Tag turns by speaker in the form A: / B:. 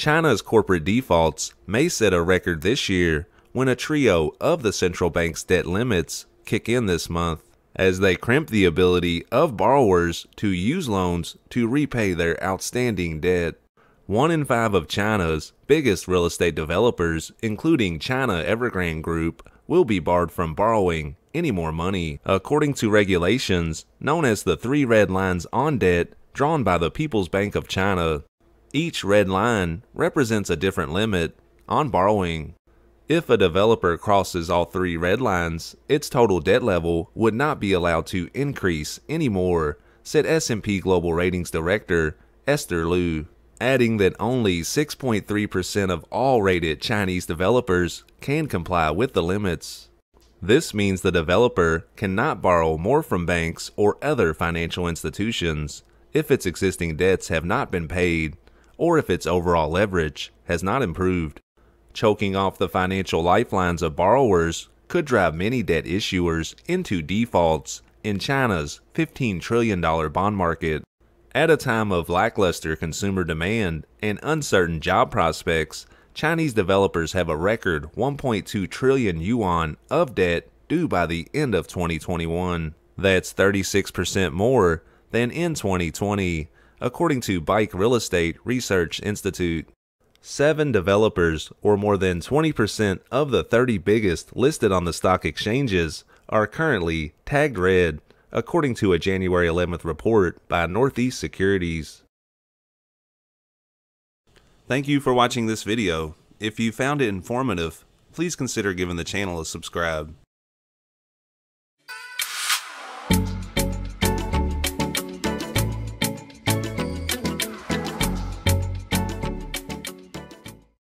A: China's corporate defaults may set a record this year when a trio of the central bank's debt limits kick in this month, as they crimp the ability of borrowers to use loans to repay their outstanding debt. One in five of China's biggest real estate developers, including China Evergrande Group, will be barred from borrowing any more money, according to regulations known as the Three Red Lines on Debt drawn by the People's Bank of China. Each red line represents a different limit on borrowing. If a developer crosses all three red lines, its total debt level would not be allowed to increase anymore, said S&P Global Ratings Director Esther Liu, adding that only 6.3% of all rated Chinese developers can comply with the limits. This means the developer cannot borrow more from banks or other financial institutions if its existing debts have not been paid or if its overall leverage has not improved. Choking off the financial lifelines of borrowers could drive many debt issuers into defaults in China's $15 trillion bond market. At a time of lackluster consumer demand and uncertain job prospects, Chinese developers have a record 1.2 trillion yuan of debt due by the end of 2021. That's 36% more than in 2020 according to Bike Real Estate Research Institute. Seven developers, or more than 20% of the 30 biggest listed on the stock exchanges, are currently tagged red, according to a January 11th report by Northeast Securities. Thank you for watching this video. If you found it informative, please consider giving the channel a subscribe.